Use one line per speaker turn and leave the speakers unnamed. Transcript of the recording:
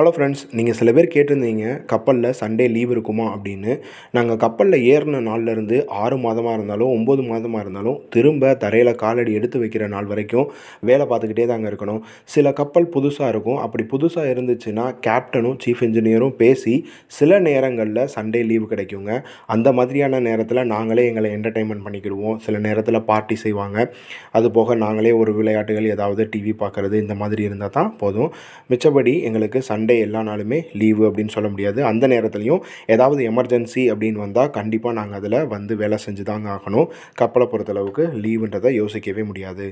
hello friends நீங்கள் சில பேர் கேட்டிருந்தீங்க கப்பலில் சண்டே லீவ் இருக்குமா அப்படின்னு நாங்கள் கப்பலில் ஏறின நாள்லேருந்து ஆறு மாதமாக இருந்தாலும் ஒம்பது மாதமாக இருந்தாலும் திரும்ப தரையில் காலடி எடுத்து வைக்கிற நாள் வரைக்கும் வேலை பார்த்துக்கிட்டே தாங்க இருக்கணும் சில கப்பல் புதுசாக இருக்கும் அப்படி புதுசாக இருந்துச்சுன்னா கேப்டனும் சீஃப் இன்ஜினியரும் பேசி சில நேரங்களில் சண்டே லீவு கிடைக்குங்க அந்த மாதிரியான நேரத்தில் நாங்களே எங்களை என்டர்டைன்மெண்ட் பண்ணிக்கிடுவோம் சில நேரத்தில் பார்ட்டி செய்வாங்க அது போக நாங்களே ஒரு விளையாட்டுகள் ஏதாவது டிவி பார்க்குறது இந்த மாதிரி இருந்தால் தான் போதும் மிச்சபடி எங்களுக்கு சண்டே சண்டே எல்லா நாளுமே லீவு அப்படின்னு சொல்ல முடியாது அந்த நேரத்துலையும் ஏதாவது எமர்ஜென்சி அப்படின்னு வந்தால் கண்டிப்பாக நாங்கள் அதில் வந்து வேலை செஞ்சு தாங்க ஆகணும் கப்பலை பொறுத்தளவுக்கு லீவுன்றதை யோசிக்கவே முடியாது